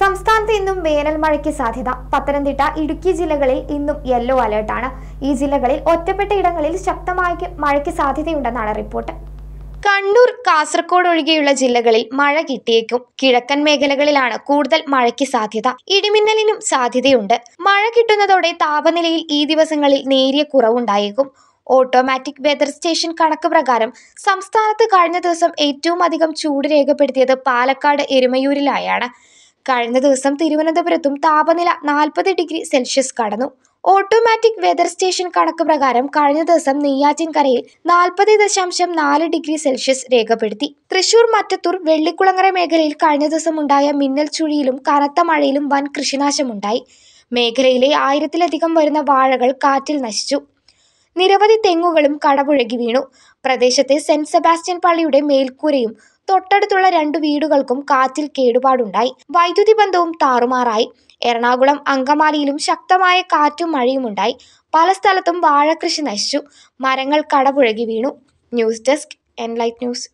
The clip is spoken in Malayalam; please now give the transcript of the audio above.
സംസ്ഥാനത്ത് ഇന്നും വേനൽ മഴയ്ക്ക് സാധ്യത പത്തനംതിട്ട ഇടുക്കി ജില്ലകളിൽ ഇന്നും യെല്ലോ അലേർട്ടാണ് ഈ ജില്ലകളിൽ ഒറ്റപ്പെട്ട ഇടങ്ങളിൽ ശക്തമായ മഴയ്ക്ക് സാധ്യതയുണ്ടെന്നാണ് റിപ്പോർട്ട് കണ്ണൂർ കാസർഗോഡ് ഒഴികെയുള്ള ജില്ലകളിൽ മഴ കിട്ടിയേക്കും കിഴക്കൻ മേഖലകളിലാണ് കൂടുതൽ മഴയ്ക്ക് സാധ്യത ഇടിമിന്നലിനും സാധ്യതയുണ്ട് മഴ കിട്ടുന്നതോടെ താപനിലയിൽ ഈ ദിവസങ്ങളിൽ നേരിയ കുറവുണ്ടായേക്കും ഓട്ടോമാറ്റിക് വെതർ സ്റ്റേഷൻ കണക്ക് പ്രകാരം സംസ്ഥാനത്ത് കഴിഞ്ഞ ദിവസം ഏറ്റവും അധികം ചൂട് രേഖപ്പെടുത്തിയത് പാലക്കാട് എരുമയൂരിലായാണ് കഴിഞ്ഞ ദിവസം തിരുവനന്തപുരത്തും താപനില നാൽപ്പത് ഡിഗ്രി സെൽഷ്യസ് കടന്നു ഓട്ടോമാറ്റിക് വെതർ സ്റ്റേഷൻ കണക്ക് പ്രകാരം കഴിഞ്ഞ ദിവസം നെയ്യാറ്റിൻകരയിൽ നാൽപ്പത് ദശാംശം നാല് ഡിഗ്രി സെൽഷ്യസ് രേഖപ്പെടുത്തി തൃശൂർ മറ്റത്തൂർ വെള്ളിക്കുളങ്ങര മേഖലയിൽ കഴിഞ്ഞ ദിവസം ഉണ്ടായ മിന്നൽ ചുഴിയിലും കനത്ത മഴയിലും വൻ കൃഷിനാശമുണ്ടായി മേഖലയിലെ ആയിരത്തിലധികം വരുന്ന വാഴകൾ കാറ്റിൽ നശിച്ചു നിരവധി തെങ്ങുകളും കടപുഴകി വീണു പ്രദേശത്തെ സെന്റ് സെബാസ്റ്റ്യൻ പള്ളിയുടെ മേൽക്കൂരയും തൊട്ടടുത്തുള്ള രണ്ടു വീടുകൾക്കും കാറ്റിൽ കേടുപാടുണ്ടായി വൈദ്യുതി ബന്ധവും താറുമാറായി എറണാകുളം അങ്കമാലിയിലും ശക്തമായ കാറ്റും മഴയുമുണ്ടായി പല സ്ഥലത്തും വാഴകൃഷി നശിച്ചു മരങ്ങൾ കടപുഴകി വീണു ന്യൂസ് ഡെസ്ക് എൻലൈറ്റ് ന്യൂസ്